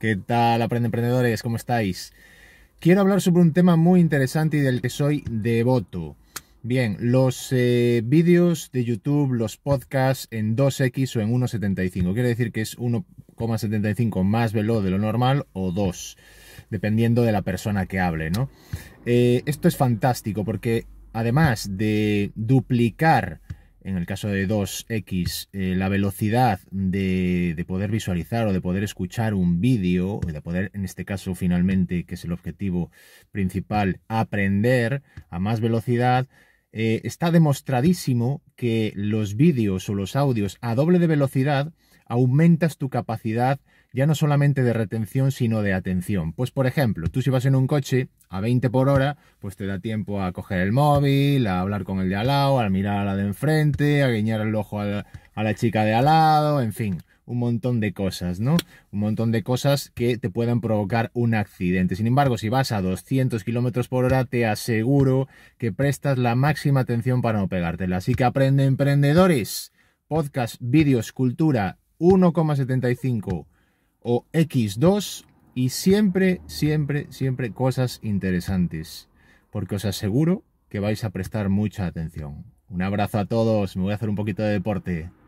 ¿Qué tal, aprende emprendedores? ¿Cómo estáis? Quiero hablar sobre un tema muy interesante y del que soy devoto. Bien, los eh, vídeos de YouTube, los podcasts en 2x o en 1.75. Quiere decir que es 1,75 más veloz de lo normal o 2, dependiendo de la persona que hable, ¿no? Eh, esto es fantástico porque además de duplicar en el caso de 2X, eh, la velocidad de, poder visualizar o de poder escuchar un vídeo, o de poder, en este caso finalmente, que es el objetivo principal, aprender a más velocidad, eh, está demostradísimo que los vídeos o los audios a doble de velocidad aumentas tu capacidad ya no solamente de retención, sino de atención. Pues por ejemplo, tú si vas en un coche a 20 por hora, pues te da tiempo a coger el móvil, a hablar con el de al lado, a mirar a la de enfrente, a guiñar el ojo a la, a la chica de al lado, en fin, un montón de cosas, ¿no? Un montón de cosas que te puedan provocar un accidente. Sin embargo, si vas a 200 km por hora, te aseguro que prestas la máxima atención para no pegártela. Así que aprende, emprendedores. Podcast, vídeos, cultura 1,75 o X2 y siempre, siempre, siempre cosas interesantes. Porque os aseguro que vais a prestar mucha atención. Un abrazo a todos, me voy a hacer un poquito de deporte.